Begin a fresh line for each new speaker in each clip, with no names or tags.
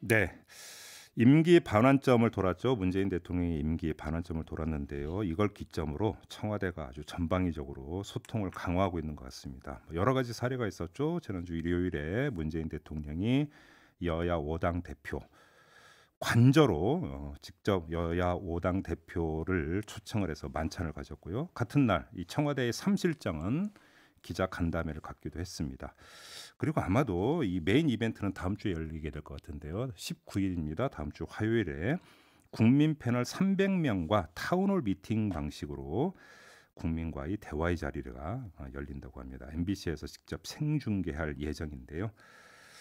네. 임기 반환점을 돌았죠. 문재인 대통령이 임기 반환점을 돌았는데요. 이걸 기점으로 청와대가 아주 전방위적으로 소통을 강화하고 있는 것 같습니다. 뭐 여러 가지 사례가 있었죠. 지난주 일요일에 문재인 대통령이 여야 5당 대표 관저로 어, 직접 여야 5당 대표를 초청을 해서 만찬을 가졌고요. 같은 날 이 청와대의 3실장은 기자 간담회를 갖기도 했습니다. 그리고 아마도 이 메인 이벤트는 다음 주에 열리게 될 것 같은데요. 19일입니다. 다음 주 화요일에 국민 패널 300명과 타운홀 미팅 방식으로 국민과의 대화의 자리가 어, 열린다고 합니다. MBC에서 직접 생중계할 예정인데요.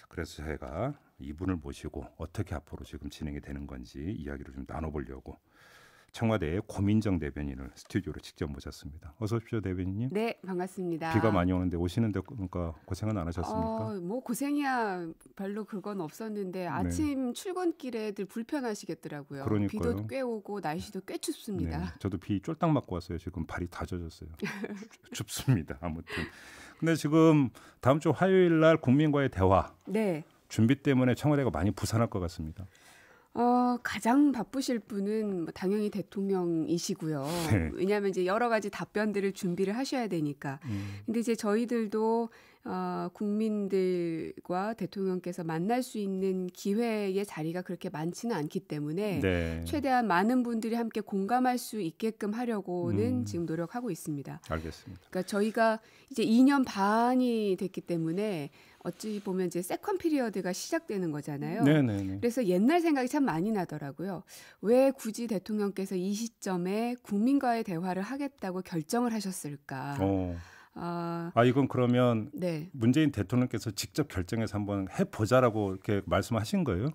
그래서 저희가 이분을 모시고 어떻게 앞으로 지금 진행이 되는 건지 이야기를 좀 나눠보려고 청와대의 고민정 대변인을 스튜디오로 직접 모셨습니다. 어서 오십시오, 대변인님.
네, 반갑습니다. 비가 많이
오는데 오시는데 그러니까 고생은 안 하셨습니까? 어,
뭐 고생이야 별로 그건 없었는데 네. 아침 네. 출근길에 들 불편하시겠더라고요. 그러니까요. 비도 꽤 오고 날씨도 꽤 춥습니다. 네,
저도 비 쫄딱 맞고 왔어요. 지금 발이 다 젖었어요. 춥습니다. 아무튼. 근데 지금 다음 주 화요일 날 국민과의 대화 네. 준비 때문에 청와대가 많이 부산할 것 같습니다.
어, 가장 바쁘실 분은 뭐 당연히 대통령이시고요. 네. 왜냐하면 이제 여러 가지 답변들을 준비를 하셔야 되니까. 음. 근데 이제 저희들도 어, 국민들과 대통령께서 만날 수 있는 기회의 자리가 그렇게 많지는 않기 때문에 네. 최대한 많은 분들이 함께 공감할 수 있게끔 하려고는 음. 지금 노력하고 있습니다. 알겠습니다. 그러니까 저희가 이제 2년 반이 됐기 때문에 어찌 보면 이제 세컨 피리어드가 시작되는 거잖아요. 네네네. 네, 네. 그래서 옛날 생각이 참 많이 나더라고요. 왜 굳이 대통령께서 이 시점에 국민과의 대화를 하겠다고 결정을 하셨을까? 어. 아,
아 이건 그러면 네. 문재인 대통령께서 직접 결정해서 한번 해보자라고 이렇게 말씀하신 거예요?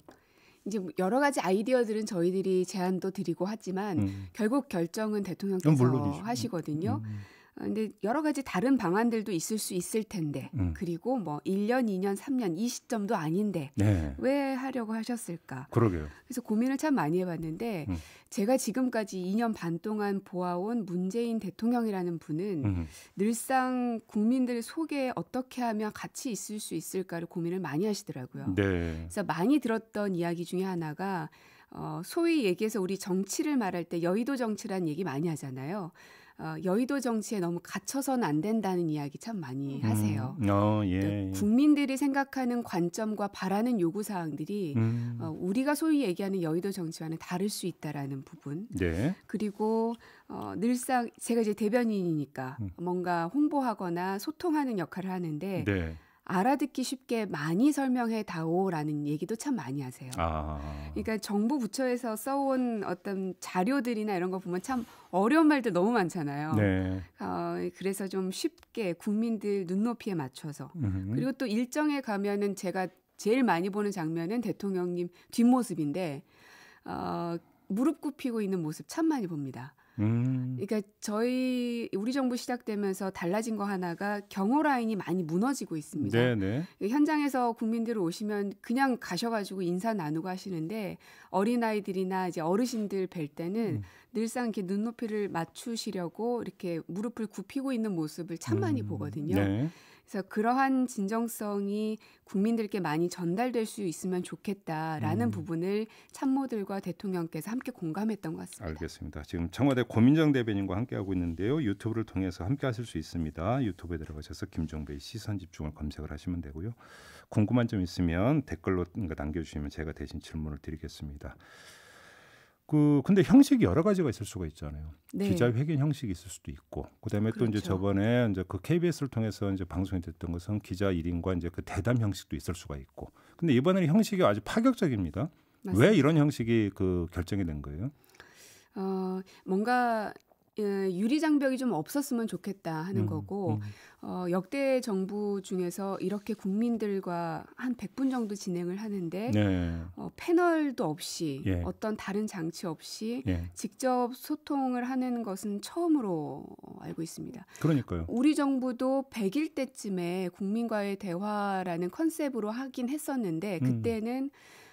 이제 뭐 여러 가지 아이디어들은 저희들이 제안도 드리고 하지만 음. 결국 결정은 대통령께서 하시거든요. 음. 음. 어, 근데 여러 가지 다른 방안들도 있을 수 있을 텐데 음. 그리고 뭐 1년, 2년, 3년 이 시점도 아닌데 네. 왜 하려고 하셨을까? 그러게요. 그래서 고민을 참 많이 해봤는데 음. 제가 지금까지 2년 반 동안 보아온 문재인 대통령이라는 분은 음. 늘상 국민들 속에 어떻게 하면 같이 있을 수 있을까를 고민을 많이 하시더라고요. 네. 그래서 많이 들었던 이야기 중에 하나가 어, 소위 얘기해서 우리 정치를 말할 때 여의도 정치란 얘기 많이 하잖아요. 어, 여의도 정치에 너무 갇혀선 안 된다는 이야기 참 많이 음. 하세요.
음. 어, 예, 그
국민들이 생각하는 관점과 바라는 요구 사항들이 음. 어, 우리가 소위 얘기하는 여의도 정치와는 다를 수 있다라는 부분. 네. 그리고 어, 늘상 제가 이제 대변인이니까 음. 뭔가 홍보하거나 소통하는 역할을 하는데. 네. 알아듣기 쉽게 많이 설명해 다오라는 얘기도 참 많이 하세요. 아. 그러니까 정부 부처에서 써온 어떤 자료들이나 이런 거 보면 참 어려운 말들 너무 많잖아요. 네. 어, 그래서 좀 쉽게 국민들 눈높이에 맞춰서 음흠. 그리고 또 일정에 가면은 제가 제일 많이 보는 장면은 대통령님 뒷모습인데 어, 무릎 굽히고 있는 모습 참 많이 봅니다. 음. 그러니까 저희 우리 정부 시작되면서 달라진 거 하나가 경호 라인이 많이 무너지고 있습니다. 네네. 네. 그 현장에서 국민들 오시면 그냥 가셔가지고 인사 나누고 하시는데 어린 아이들이나 이제 어르신들 뵐 때는 음. 늘상 이렇게 눈높이를 맞추시려고 이렇게 무릎을 굽히고 있는 모습을 참 많이 음. 보거든요. 네. 그래서 그러한 진정성이 국민들께 많이 전달될 수 있으면 좋겠다라는 음. 부분을 참모들과 대통령께서 함께 공감했던 것 같습니다.
알겠습니다. 지금 청와대 고민정 대변인과 함께하고 있는데요. 유튜브를 통해서 함께 하실 수 있습니다. 유튜브에 들어가셔서 김종배의 시선 집중을 검색을 하시면 되고요. 궁금한 점 있으면 댓글로 남겨주시면 제가 대신 질문을 드리겠습니다. 그 근데 형식이 여러 가지가 있을 수가 있잖아요. 네. 기자회견 형식이 있을 수도 있고, 그다음에 그렇죠. 또 이제 그렇죠. 저번에 이제 그 KBS를 통해서 이제 방송이 됐던 것은 기자 일인과 이제 그 대담 형식도 있을 수가 있고, 근데 이번에는 형식이 아주 파격적입니다. 맞습니다. 왜 이런 형식이 그 결정이 된 거예요?
어, 뭔가 예, 유리 장벽이 좀 없었으면 좋겠다 하는 음, 거고 음. 어, 역대 정부 중에서 이렇게 국민들과 한 100분 정도 진행을 하는데 네. 어, 패널도 없이 예. 어떤 다른 장치 없이 예. 직접 소통을 하는 것은 처음으로 알고 있습니다. 그러니까요. 우리 정부도 100일 때쯤에 국민과의 대화라는 컨셉으로 하긴 했었는데 음. 그때는 음.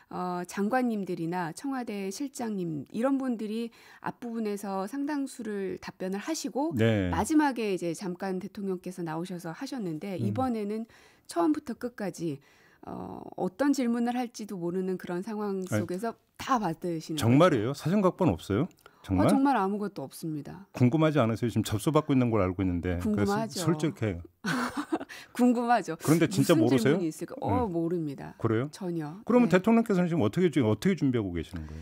어, 장관님들이나 청와대 실장님 이런 분들이 앞부분에서 상당수를 답변을 하시고 네. 마지막에 이제 잠깐 대통령께서 나오셔서 하셨는데 음. 이번에는 음. 처음부터 끝까지 어, 어떤 질문을 할지도 모르는 그런 상황 속에서 아니, 다 받으시는 정말이에요?
사전 각본 없어요? 정말? 어, 정말
아무것도 없습니다.
궁금하지 않으세요? 지금 접수받고 있는 걸 알고 있는데. 궁금하죠. 솔직해.
궁금하죠. 그런데 진짜 모르세요? 어 응. 네. 모릅니다. 그래요? 전혀.
그러면 네. 대통령께서는 지금 어떻게 지금 어떻게 준비하고 계시는 거예요?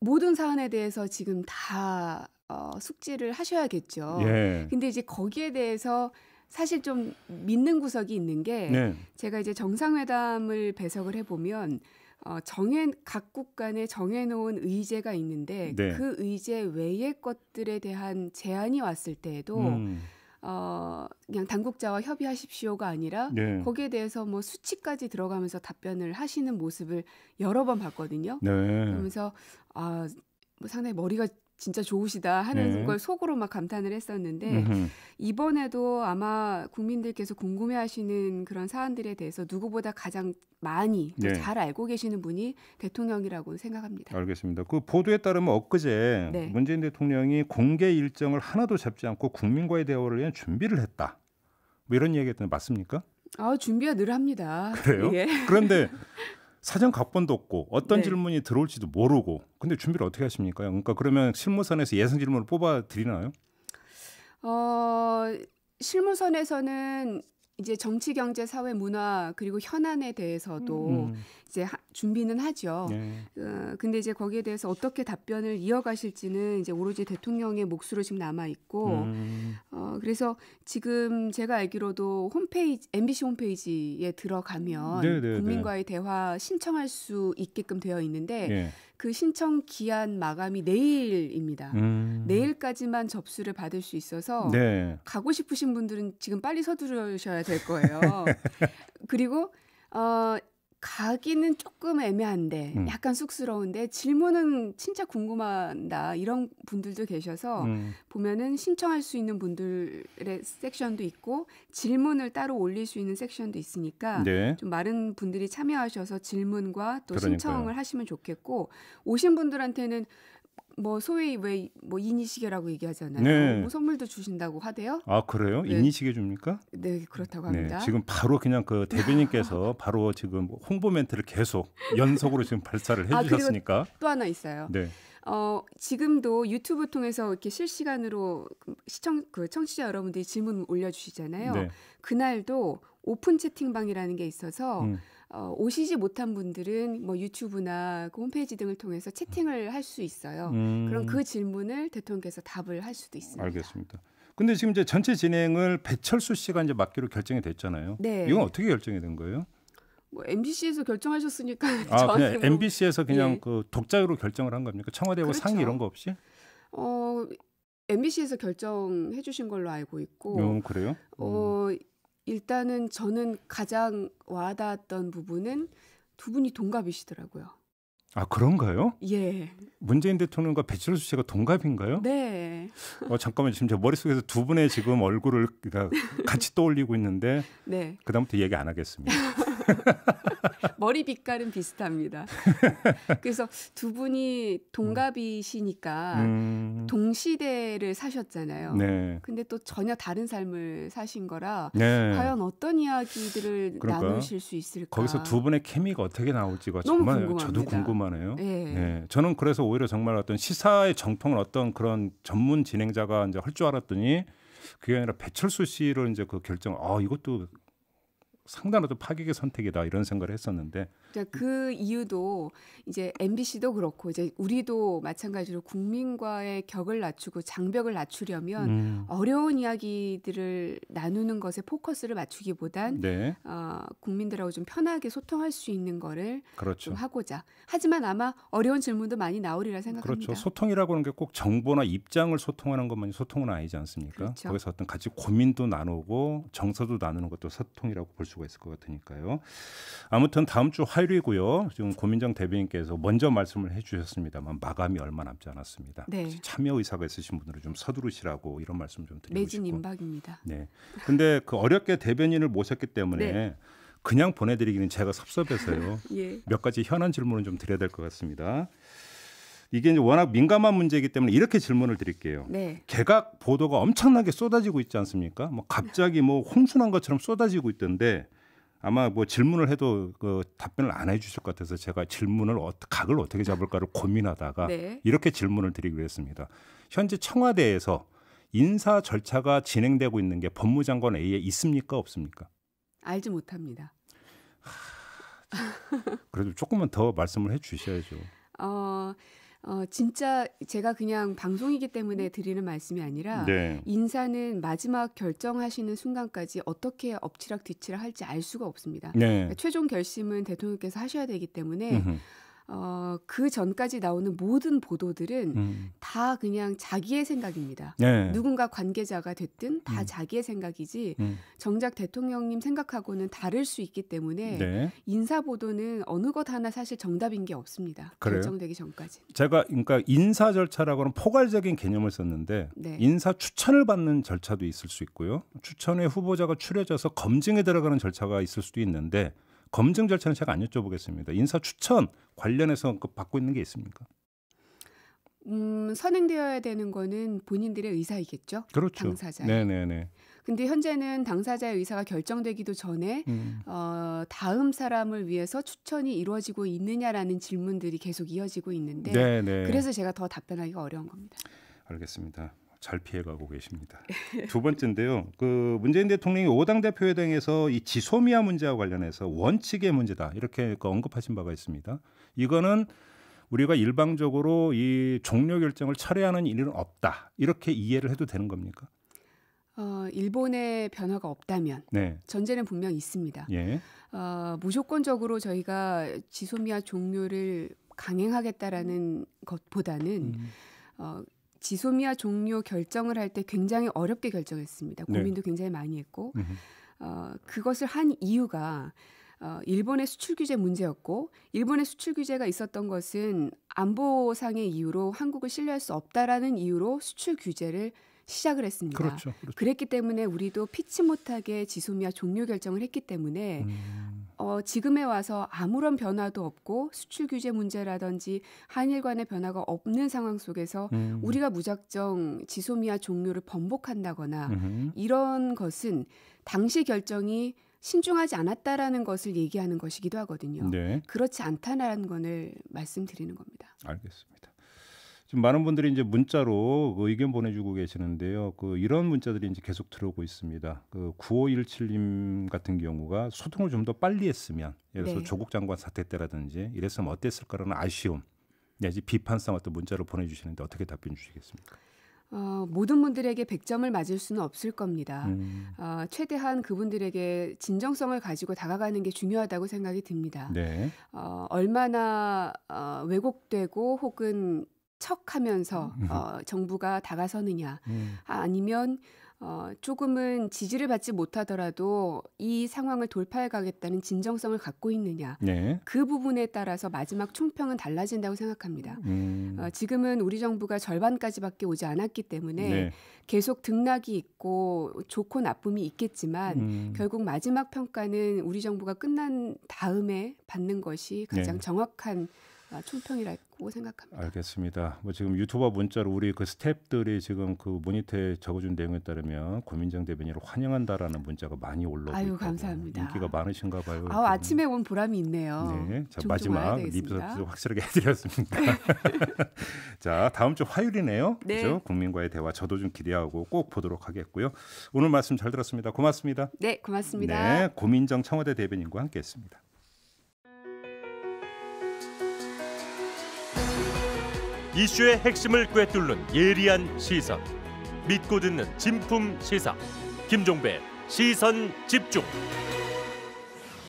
모든 사안에 대해서 지금 다 어, 숙지를 하셔야겠죠. 예. 근데 이제 거기에 대해서 사실 좀 믿는 구석이 있는 게 네. 제가 이제 정상회담을 배석을 해보면 어, 정해 각국 간에 정해놓은 의제가 있는데 네. 그 의제 외의 것들에 대한 제안이 왔을 때에도 음. 어, 그냥 당국자와 협의하십시오가 아니라 네. 거기에 대해서 뭐 수치까지 들어가면서 답변을 하시는 모습을 여러 번 봤거든요. 네. 그러면서 아, 뭐 상당히 머리가 진짜 좋으시다 하는 네. 걸 속으로 막 감탄을 했었는데 음흠. 이번에도 아마 국민들께서 궁금해하시는 그런 사안들에 대해서 누구보다 가장 많이 네. 잘 알고 계시는 분이 대통령이라고 생각합니다.
알겠습니다. 그 보도에 따르면 엊그제 네. 문재인 대통령이 공개 일정을 하나도 잡지 않고 국민과의 대화를 위한 준비를 했다. 뭐 이런 얘기했던 맞습니까?
아준비가늘 합니다. 그래요? 예. 그런데
사전 각본도 없고 어떤 네. 질문이 들어올지도 모르고 근데 준비를 어떻게 하십니까? 그러니까 그러면 실무선에서 예상 질문을 뽑아 드리나요?
어, 실무선에서는 이제 정치, 경제, 사회, 문화 그리고 현안에 대해서도 음. 이제 하, 준비는 하죠. 네. 어, 근데 이제 거기에 대해서 어떻게 답변을 이어가실지는 이제 오로지 대통령의 몫으로 지금 남아 있고, 음. 어, 그래서 지금 제가 알기로도 홈페이지 MBC 홈페이지에 들어가면 네네 네, 국민과의 네. 대화 신청할 수 있게끔 되어 있는데. 네. 그 신청 기한 마감이 내일입니다. 음. 내일까지만 접수를 받을 수 있어서 네. 가고 싶으신 분들은 지금 빨리 서두르셔야 될 거예요. 그리고 어, 가기는 조금 애매한데 음. 약간 쑥스러운데 질문은 진짜 궁금한다 이런 분들도 계셔서 음. 보면은 신청할 수 있는 분들의 섹션도 있고 질문을 따로 올릴 수 있는 섹션도 있으니까 네. 좀 많은 분들이 참여하셔서 질문과 또 그러니까요. 신청을 하시면 좋겠고 오신 분들한테는 뭐 소위 왜뭐 인위시계라고 얘기하잖아요. 네. 뭐 선물도 주신다고 하대요.
아 그래요? 네. 인위시계 줍니까?
네 그렇다고 네, 합니다. 네, 지금
바로 그냥 그 대변인께서 바로 지금 홍보 멘트를 계속 연속으로 지금 발사를 아, 해주셨으니까. 아, 또 하나
있어요. 네. 어, 지금도 유튜브 통해서 이렇게 실시간으로 시청 그 청취자 여러분들이 질문 올려주시잖아요. 네. 그날도 오픈 채팅방이라는 게 있어서. 음. 어, 오시지 못한 분들은 뭐 유튜브나 그 홈페이지 등을 통해서 채팅을 할 수 있어요. 음. 그럼 그 질문을 대통령께서 답을 할 수도 있습니다.
알겠습니다. 근데 지금 이제 전체 진행을 배철수 씨가 이제 맡기로 결정이 됐잖아요. 네. 이건 어떻게 결정이 된 거예요?
뭐 MBC에서 결정하셨으니까 아, 그냥 뭐... MBC에서 그냥 예.
그 독자로 결정을 한 겁니까? 청와대와 그렇죠. 상의 이런 거 없이?
어 MBC에서 결정해 주신 걸로 알고 있고. 음, 그래요? 어 음. 일단은 저는 가장 와닿았던 부분은 두 분이 동갑이시더라고요.
아 그런가요? 예. 문재인 대통령과 배철수 씨가 동갑인가요?
네.
어 잠깐만 지금 제 머릿속에서 두 분의 지금 얼굴을 그러니까 같이 떠올리고 있는데 네. 그다음부터 얘기 안 하겠습니다.
머리 빛깔은 비슷합니다. 그래서 두 분이 동갑이시니까 음. 동시대를 사셨잖아요.
네. 근데
또 전혀 다른 삶을 사신 거라 네. 과연 어떤 이야기들을 그러니까, 나누실 수 있을까? 거기서 두
분의 케미가 어떻게 나올지가 정말 궁금합니다. 저도 궁금하네요. 네. 네. 저는 그래서 오히려 정말 어떤 시사의 정통을 어떤 그런 전문 진행자가 이제 할 줄 알았더니 그게 아니라 배철수 씨를 이제 그 결정 아 이것도 상당한 어 파격의 선택이다 이런 생각을 했었는데
그러니까 그 이유도 이제 MBC도 그렇고 이제 우리도 마찬가지로 국민과의 격을 낮추고 장벽을 낮추려면 음. 어려운 이야기들을 나누는 것에 포커스를 맞추기보단 네. 어, 국민들하고 좀 편하게 소통할 수 있는 거를 그렇죠. 하고자 하지만 아마 어려운 질문도 많이 나오리라 생각합니다. 그렇죠.
소통이라고 하는 게 꼭 정보나 입장을 소통하는 것만이 소통은 아니지 않습니까? 그렇죠. 거기서 어떤 같이 고민도 나누고 정서도 나누는 것도 소통이라고 볼 수가 수가 있을 것 같으니까요. 아무튼 다음 주 화요일이고요. 지금 고민정 대변인께서 먼저 말씀을 해주셨습니다만 마감이 얼마 남지 않았습니다. 네. 참여 의사가 있으신 분들은 좀 서두르시라고 이런 말씀 좀 드리고
매진 싶고. 임박입니다.
네. 근데 그 어렵게 대변인을 모셨기 때문에 네. 그냥 보내드리기는 제가 섭섭해서요. 예. 몇 가지 현안 질문을 좀 드려야 될 것 같습니다. 이게 이제 워낙 민감한 문제이기 때문에 이렇게 질문을 드릴게요. 네. 개각 보도가 엄청나게 쏟아지고 있지 않습니까? 뭐 갑자기 뭐 홍순한 것처럼 쏟아지고 있던데 아마 뭐 질문을 해도 그 답변을 안 해주실 것 같아서 제가 질문을 어, 각을 어떻게 잡을까를 고민하다가 네. 이렇게 질문을 드리기로 했습니다. 현재 청와대에서 인사 절차가 진행되고 있는 게 법무장관 A에 있습니까 없습니까?
알지 못합니다.
하... 그래도 조금만 더 말씀을 해주셔야죠.
어, 진짜 제가 그냥 방송이기 때문에 드리는 말씀이 아니라 네. 인사는 마지막 결정하시는 순간까지 어떻게 엎치락 뒤치락 할지 알 수가 없습니다. 네. 그러니까 최종 결심은 대통령께서 하셔야 되기 때문에. 으흠. 어, 그 전까지 나오는 모든 보도들은 음. 다 그냥 자기의 생각입니다. 네. 누군가 관계자가 됐든 다 음. 자기의 생각이지 음. 정작 대통령님 생각하고는 다를 수 있기 때문에 네. 인사 보도는 어느 것 하나 사실 정답인 게 없습니다. 그래요? 결정되기 전까지.
제가 그러니까 인사 절차라고는 포괄적인 개념을 썼는데 네. 인사 추천을 받는 절차도 있을 수 있고요. 추천의 후보자가 추려져서 검증에 들어가는 절차가 있을 수도 있는데 검증 절차는 제가 안 여쭤보겠습니다. 인사 추천 관련해서 그 받고 있는 게 있습니까?
음, 선행되어야 되는 거는 본인들의 의사이겠죠. 그렇죠. 당사자.
네네네.
근데 현재는 당사자의 의사가 결정되기도 전에 음. 어, 다음 사람을 위해서 추천이 이루어지고 있느냐라는 질문들이 계속 이어지고 있는데 네네. 그래서 제가 더 답변하기가 어려운 겁니다.
알겠습니다. 잘 피해가고 계십니다. 두 번째인데요. 그 문재인 대통령이 오당 대표회담에서 이 지소미아 문제와 관련해서 원칙의 문제다 이렇게 그 언급하신 바가 있습니다. 이거는 우리가 일방적으로 이 종료 결정을 철회하는 일은 없다 이렇게 이해를 해도 되는 겁니까?
어, 일본의 변화가 없다면 네. 전제는 분명 있습니다. 예. 어, 무조건적으로 저희가 지소미아 종료를 강행하겠다라는 것보다는 음. 어, 지소미아 종료 결정을 할 때 굉장히 어렵게 결정했습니다. 네. 고민도 네. 굉장히 많이 했고 어, 그것을 한 이유가 어, 일본의 수출 규제 문제였고 일본의 수출 규제가 있었던 것은 안보상의 이유로 한국을 신뢰할 수 없다라는 이유로 수출 규제를 시작을 했습니다. 그렇죠, 그렇죠. 그랬기 때문에 우리도 피치 못하게 지소미아 종료 결정을 했기 때문에 음. 어, 지금에 와서 아무런 변화도 없고 수출 규제 문제라든지 한일 간의 변화가 없는 상황 속에서 음. 우리가 무작정 지소미아 종료를 번복한다거나 음. 이런 것은 당시 결정이 신중하지 않았다라는 것을 얘기하는 것이기도 하거든요. 네. 그렇지 않다라는 것을 말씀드리는 겁니다.
알겠습니다. 지금 많은 분들이 이제 문자로 그 의견 보내주고 계시는데요. 그 이런 문자들이 이제 계속 들어오고 있습니다. 그 9517님 같은 경우가 소통을 좀 더 빨리 했으면 예를 들어서 네. 조국 장관 사태 때라든지 이랬으면 어땠을까라는 아쉬움 내지 비판성 어떤 문자를 보내주시는데 어떻게 답변 주시겠습니까?
어, 모든 분들에게 100점을 맞을 수는 없을 겁니다. 음. 어, 최대한 그분들에게 진정성을 가지고 다가가는 게 중요하다고 생각이 듭니다. 네. 어, 얼마나 어, 왜곡되고 혹은 척하면서 어, 정부가 다가서느냐 음. 아, 아니면 어, 조금은 지지를 받지 못하더라도 이 상황을 돌파해가겠다는 진정성을 갖고 있느냐 네. 그 부분에 따라서 마지막 총평은 달라진다고 생각합니다. 음. 어, 지금은 우리 정부가 절반까지밖에 오지 않았기 때문에 네. 계속 등락이 있고 좋고 나쁨이 있겠지만 음. 결국 마지막 평가는 우리 정부가 끝난 다음에 받는 것이 가장 네. 정확한 어, 총평이랄 까 있다고 생각합니다.
알겠습니다. 뭐 지금 유튜버 문자로 우리 그 스탭들이 지금 그 모니터에 적어준 내용에 따르면 고민정 대변인을 환영한다라는 문자가 많이 올라오고 아유,
감사합니다.
인기가 많으신가 봐요. 아
아침에 온 보람이 있네요. 네, 자 마지막 립서비스
확실하게 해드렸습니다. 자 다음 주 화요일이네요. 네. 그죠? 국민과의 대화 저도 좀 기대하고 꼭 보도록 하겠고요. 오늘 말씀 잘 들었습니다. 고맙습니다. 네, 고맙습니다. 네, 고민정 청와대 대변인과 함께했습니다. 이슈의 핵심을 꿰뚫는 예리한 시선. 믿고 듣는 진품 시사. 김종배 시선 집중.